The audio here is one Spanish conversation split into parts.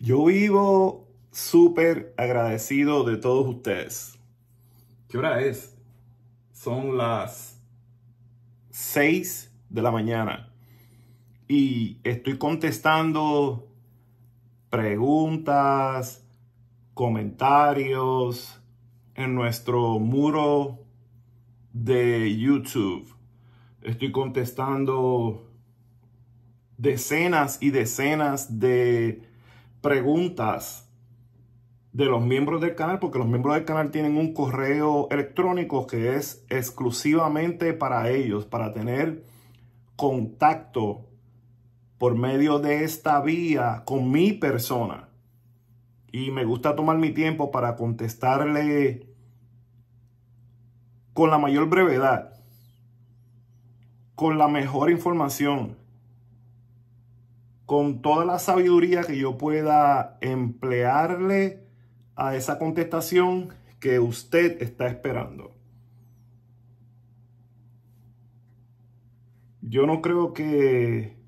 Yo vivo súper agradecido de todos ustedes. ¿Qué hora es? Son las 6 de la mañana. Y estoy contestando preguntas, comentarios en nuestro muro de YouTube. Estoy contestando decenas y decenas de preguntas de los miembros del canal, porque los miembros del canal tienen un correo electrónico que es exclusivamente para ellos, para tener contacto por medio de esta vía con mi persona. Y me gusta tomar mi tiempo para contestarle con la mayor brevedad, con la mejor información con toda la sabiduría que yo pueda emplearle a esa contestación que usted está esperando. Yo no creo que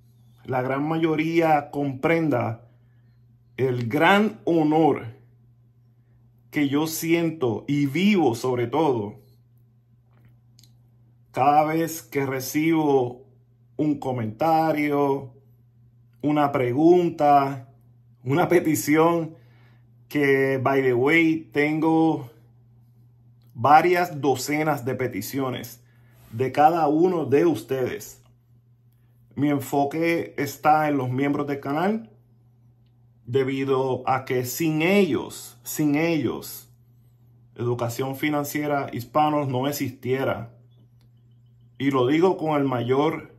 la gran mayoría comprenda el gran honor que yo siento y vivo sobre todo cada vez que recibo un comentario, una pregunta, una petición, que, by the way, tengo varias docenas de peticiones de cada uno de ustedes. Mi enfoque está en los miembros del canal debido a que sin ellos, sin ellos, educación financiera hispanos no existiera. Y lo digo con el mayor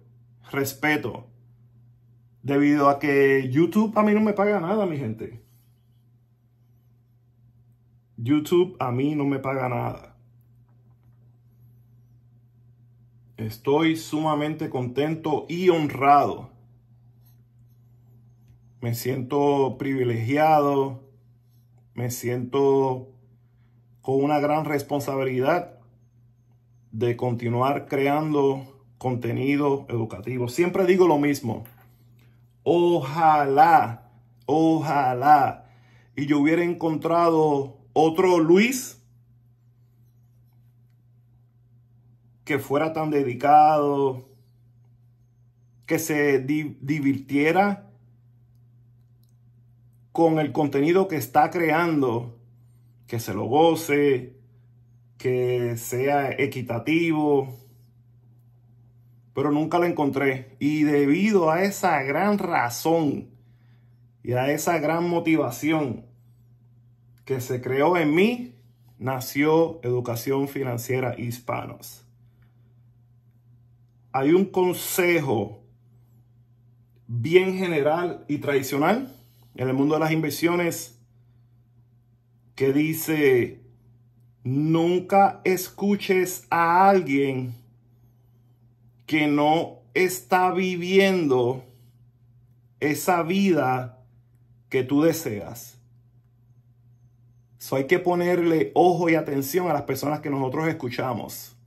respeto Debido a que YouTube a mí no me paga nada, mi gente. YouTube a mí no me paga nada. Estoy sumamente contento y honrado. Me siento privilegiado. Me siento con una gran responsabilidad de continuar creando contenido educativo. Siempre digo lo mismo. Ojalá, ojalá, y yo hubiera encontrado otro Luis que fuera tan dedicado, que se divirtiera con el contenido que está creando, que se lo goce, que sea equitativo, pero nunca la encontré. Y debido a esa gran razón y a esa gran motivación que se creó en mí, nació Educación Financiera Hispanos. Hay un consejo bien general y tradicional en el mundo de las inversiones que dice, nunca escuches a alguien que no está viviendo esa vida que tú deseas. Eso hay que ponerle ojo y atención a las personas que nosotros escuchamos.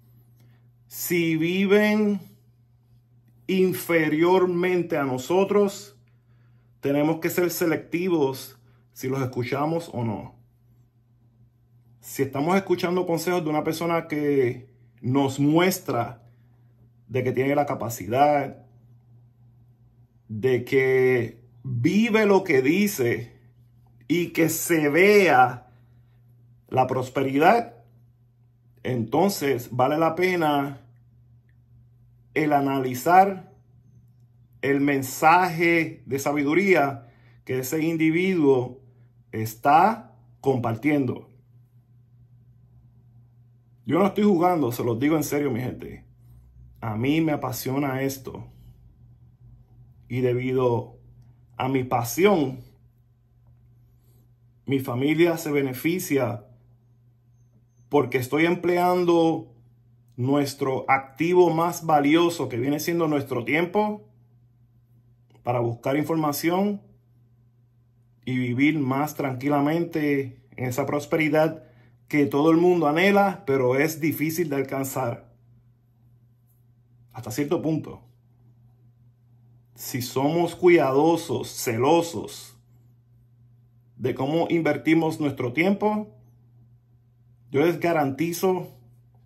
Si viven inferiormente a nosotros, tenemos que ser selectivos si los escuchamos o no. Si estamos escuchando consejos de una persona que nos muestra de que tiene la capacidad, de que vive lo que dice y que se vea la prosperidad, entonces vale la pena el analizar el mensaje de sabiduría que ese individuo está compartiendo. Yo no estoy jugando, se los digo en serio, mi gente a mí me apasiona esto. Y debido a mi pasión, mi familia se beneficia porque estoy empleando nuestro activo más valioso que viene siendo nuestro tiempo para buscar información y vivir más tranquilamente en esa prosperidad que todo el mundo anhela, pero es difícil de alcanzar hasta cierto punto. Si somos cuidadosos, celosos de cómo invertimos nuestro tiempo, yo les garantizo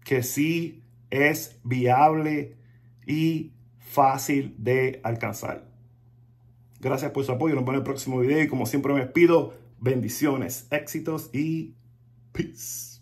que sí es viable y fácil de alcanzar. Gracias por su apoyo. Nos vemos en el próximo video y como siempre me pido bendiciones, éxitos y peace.